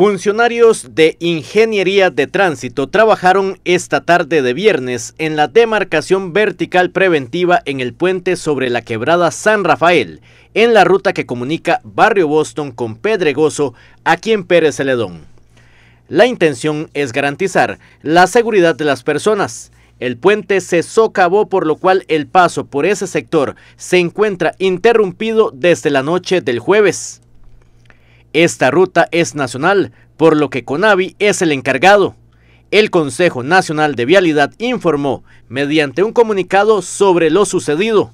Funcionarios de Ingeniería de Tránsito trabajaron esta tarde de viernes en la demarcación vertical preventiva en el puente sobre la quebrada San Rafael, en la ruta que comunica Barrio Boston con Pedregoso, aquí en Pérez Celedón. La intención es garantizar la seguridad de las personas. El puente se socavó por lo cual el paso por ese sector se encuentra interrumpido desde la noche del jueves. Esta ruta es nacional, por lo que Conavi es el encargado. El Consejo Nacional de Vialidad informó mediante un comunicado sobre lo sucedido.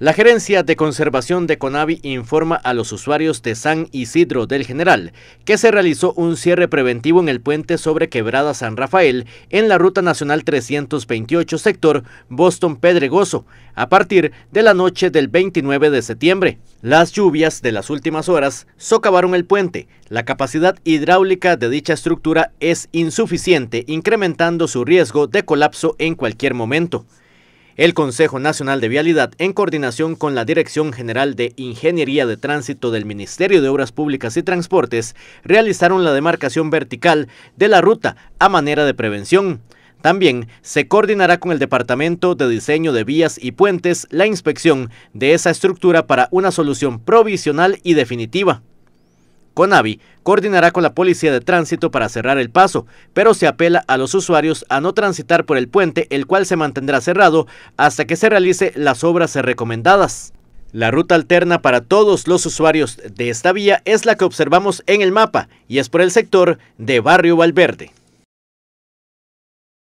La Gerencia de Conservación de Conavi informa a los usuarios de San Isidro del General que se realizó un cierre preventivo en el puente sobre Quebrada San Rafael en la Ruta Nacional 328 sector Boston Pedregoso a partir de la noche del 29 de septiembre. Las lluvias de las últimas horas socavaron el puente. La capacidad hidráulica de dicha estructura es insuficiente, incrementando su riesgo de colapso en cualquier momento. El Consejo Nacional de Vialidad, en coordinación con la Dirección General de Ingeniería de Tránsito del Ministerio de Obras Públicas y Transportes, realizaron la demarcación vertical de la ruta a manera de prevención. También se coordinará con el Departamento de Diseño de Vías y Puentes la inspección de esa estructura para una solución provisional y definitiva. Conavi coordinará con la Policía de Tránsito para cerrar el paso, pero se apela a los usuarios a no transitar por el puente, el cual se mantendrá cerrado hasta que se realice las obras recomendadas. La ruta alterna para todos los usuarios de esta vía es la que observamos en el mapa y es por el sector de Barrio Valverde.